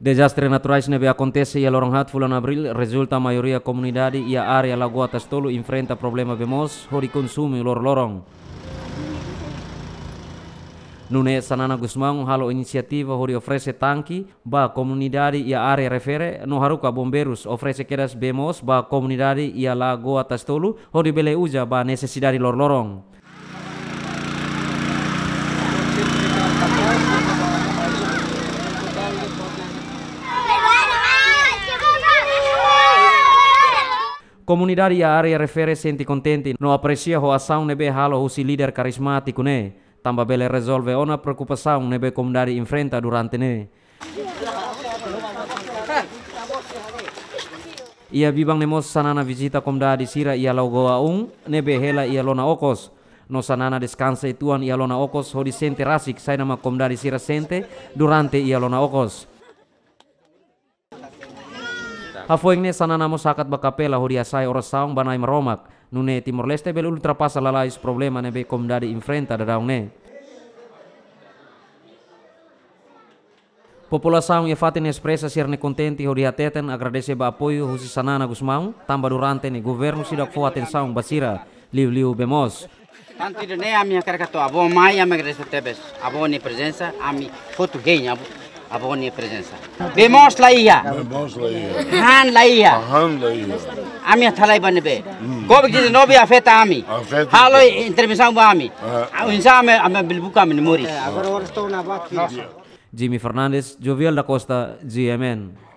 Desastre naturais neve acontece e a Loronhat fulano abril resulta a maioria comunidade e a área Lagoa Tastolo enfrenta problema bemos hori konsumi lor lorong. Nune Sanana Guzmão halo iniciativa hori ofrece tangki ba comunidade e a área refere no haruka bombeiros ofrece quedas bemos ba comunidade e a Lagoa Tastolo hori bele uja ba necessidade lor lorong. Comunidade area a área refere sente contente, no apresia ho ação nebe halo husi líder carismático Tamba bele resolve ona preocupação nebe comunidade infrenta durante ne. Ia bibang nemos sanana visita komdari sira ia goaung um nebe hela ia lona okos. no sanana descansa e tuan ia lona okos ho disente sente rasik sai nama komdari sira sente durante ia lona okos. sana namo sakat bakapela horia sai ora saung banai meromak. Nune Timor Leste bel pas lalais problema kom dadi infrenta dadaungne. saung e fatin espresa sir ne kontenti ho teten agradese ba apoio husi sanana gusmaung tamba durante ne governo sidak fuaten saung basira liu liu bemos Nanti de ne ami akar kato abo mai a me tebes abo ne presensa ami fotu genya Abonia presença. Vemos la ia. Vemos la ia. Han la ia. Han la ia. Ami thalai banbe. Kob ki no bi afeta ami. Halo entrevistamos ami. Insa ami ami bilbuka ami mori. Jimmy Fernández, Jovial da Costa, GMN.